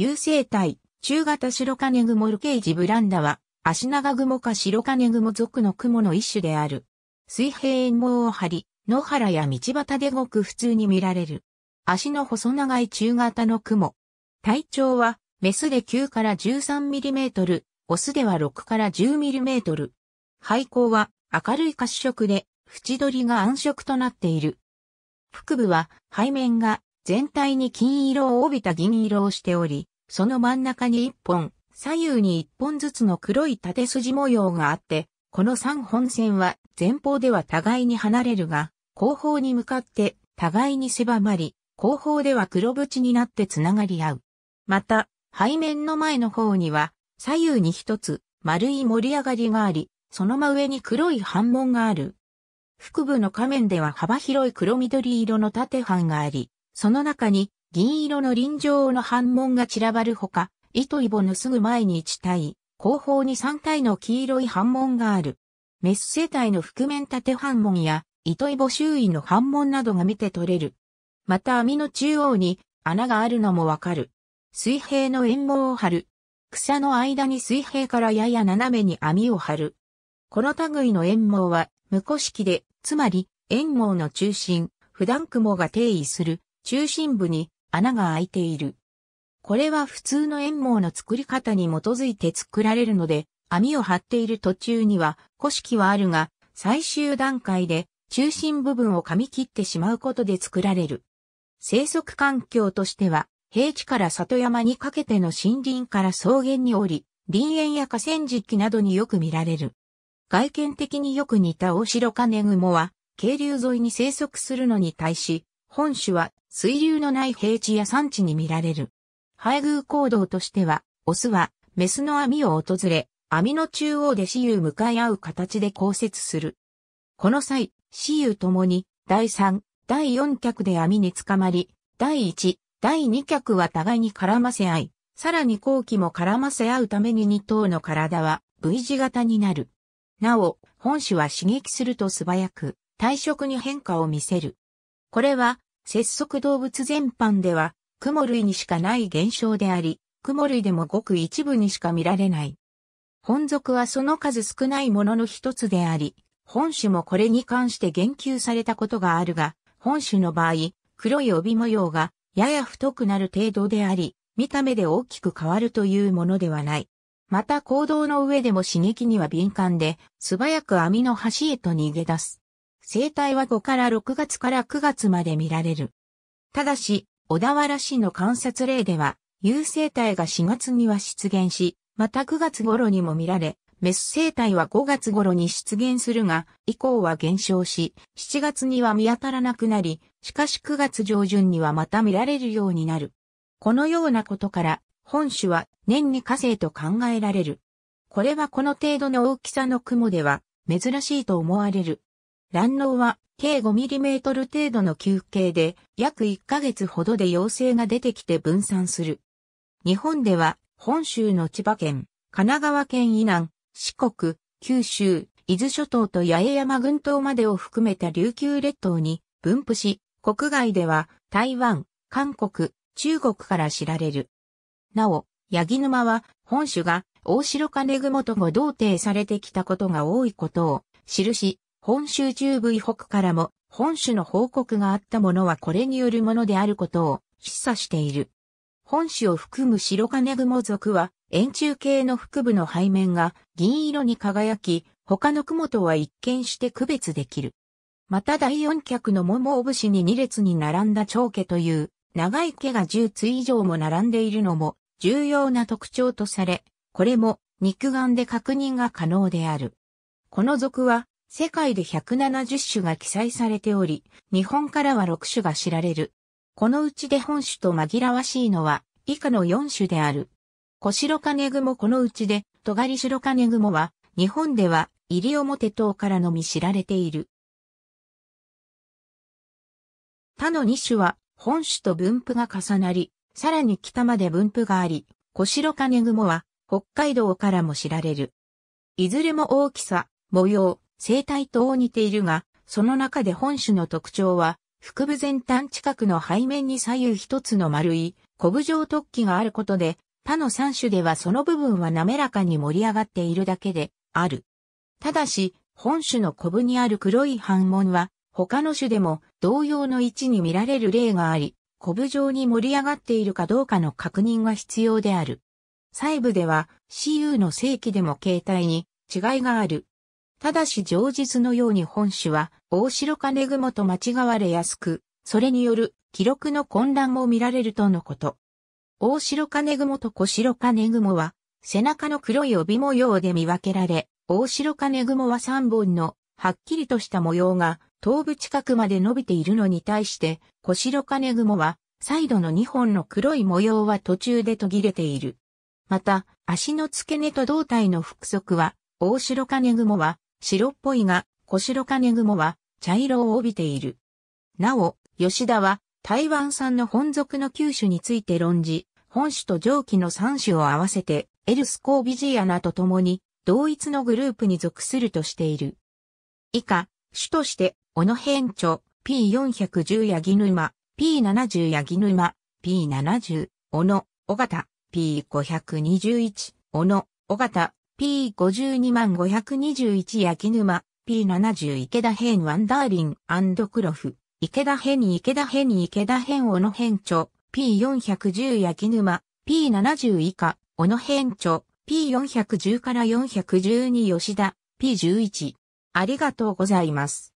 有生体、中型白金雲ルケージブランダは、足長雲か白金雲属の雲の一種である。水平円網を張り、野原や道端でごく普通に見られる。足の細長い中型の雲。体長は、メスで9から1 3トル、オスでは6から1 0トル。背甲は明るい褐色で、縁取りが暗色となっている。腹部は背面が全体に金色を帯びた銀色をしており、その真ん中に1本、左右に1本ずつの黒い縦筋模様があって、この3本線は前方では互いに離れるが、後方に向かって互いに狭まり、後方では黒縁になってつながり合う。また、背面の前の方には、左右に一つ丸い盛り上がりがあり、その真上に黒い反紋がある。腹部の仮面では幅広い黒緑色の縦半があり、その中に銀色の臨場の反紋が散らばるほか、糸イボのすぐ前に1体、後方に3体の黄色い反紋がある。メス世帯の覆面縦反紋や、糸イボ周囲の反紋などが見て取れる。また網の中央に穴があるのもわかる。水平の円網を張る。草の間に水平からやや斜めに網を張る。この類の円網は無個式で、つまり円網の中心、普段雲が定位する中心部に穴が開いている。これは普通の円網の作り方に基づいて作られるので、網を張っている途中には古式はあるが、最終段階で中心部分を噛み切ってしまうことで作られる。生息環境としては、平地から里山にかけての森林から草原に降り、林園や河川敷などによく見られる。外見的によく似たオオシロカネグモは、渓流沿いに生息するのに対し、本種は水流のない平地や山地に見られる。配偶行動としては、オスはメスの網を訪れ、網の中央で雌雄向かい合う形で交接する。この際、雌雄ともに第3、第4脚で網につかまり、第1、第2脚は互いに絡ませ合い、さらに後期も絡ませ合うために2頭の体は V 字型になる。なお、本種は刺激すると素早く、体色に変化を見せる。これは、節足動物全般では、モ類にしかない現象であり、モ類でもごく一部にしか見られない。本属はその数少ないものの一つであり、本種もこれに関して言及されたことがあるが、本種の場合、黒い帯模様がやや太くなる程度であり、見た目で大きく変わるというものではない。また行動の上でも刺激には敏感で、素早く網の端へと逃げ出す。生態は5から6月から9月まで見られる。ただし、小田原市の観察例では、有生態が4月には出現し、また9月頃にも見られ、メス生態は5月頃に出現するが、以降は減少し、7月には見当たらなくなり、しかし9月上旬にはまた見られるようになる。このようなことから、本種は年に火星と考えられる。これはこの程度の大きさの雲では珍しいと思われる。卵納は計 5mm 程度の球形で約1ヶ月ほどで陽性が出てきて分散する。日本では本州の千葉県、神奈川県以南、四国、九州、伊豆諸島と八重山群島までを含めた琉球列島に分布し、国外では台湾、韓国、中国から知られる。なお、八木沼は本種が大城金雲とも同定されてきたことが多いことを記し、本州中部以北からも本州の報告があったものはこれによるものであることを示唆している。本州を含む白金雲族は円柱形の腹部の背面が銀色に輝き、他の雲とは一見して区別できる。また第四脚の桃節に2列に並んだ長家という長い毛が10つ以上も並んでいるのも重要な特徴とされ、これも肉眼で確認が可能である。この族は世界で170種が記載されており、日本からは6種が知られる。このうちで本種と紛らわしいのは、以下の4種である。小白金雲このうちで、尖ガリシロカは、日本では、西表島からのみ知られている。他の2種は、本種と分布が重なり、さらに北まで分布があり、小白金雲は、北海道からも知られる。いずれも大きさ、模様、生態と似ているが、その中で本種の特徴は、腹部前端近くの背面に左右一つの丸い、コブ状突起があることで、他の三種ではその部分は滑らかに盛り上がっているだけで、ある。ただし、本種のコブにある黒い反紋は、他の種でも同様の位置に見られる例があり、コブ状に盛り上がっているかどうかの確認が必要である。細部では、CU の正規でも形態に違いがある。ただし上実のように本種は大白金雲と間違われやすく、それによる記録の混乱も見られるとのこと。大白金雲と小白金雲は背中の黒い帯模様で見分けられ、大白金雲は3本のはっきりとした模様が頭部近くまで伸びているのに対して、小白金雲はサイドの2本の黒い模様は途中で途切れている。また、足の付け根と胴体の腹側は、大白金雲は白っぽいが、小白金雲は茶色を帯びている。なお、吉田は台湾産の本属の九種について論じ、本種と上記の三種を合わせて、エルスコービジアナと共に、同一のグループに属するとしている。以下、種として、オノヘンチョ、P410 ヤギ沼、P70 ヤギ沼、P70、オノ、オガタ、P521、オノ、オガタ、P52 万521焼沼、P70 池田編ワンダーリンクロフ、池田編池田編池田編小野編著、P410 焼沼、P70 以下、小野編著、P410 から412吉田、P11。ありがとうございます。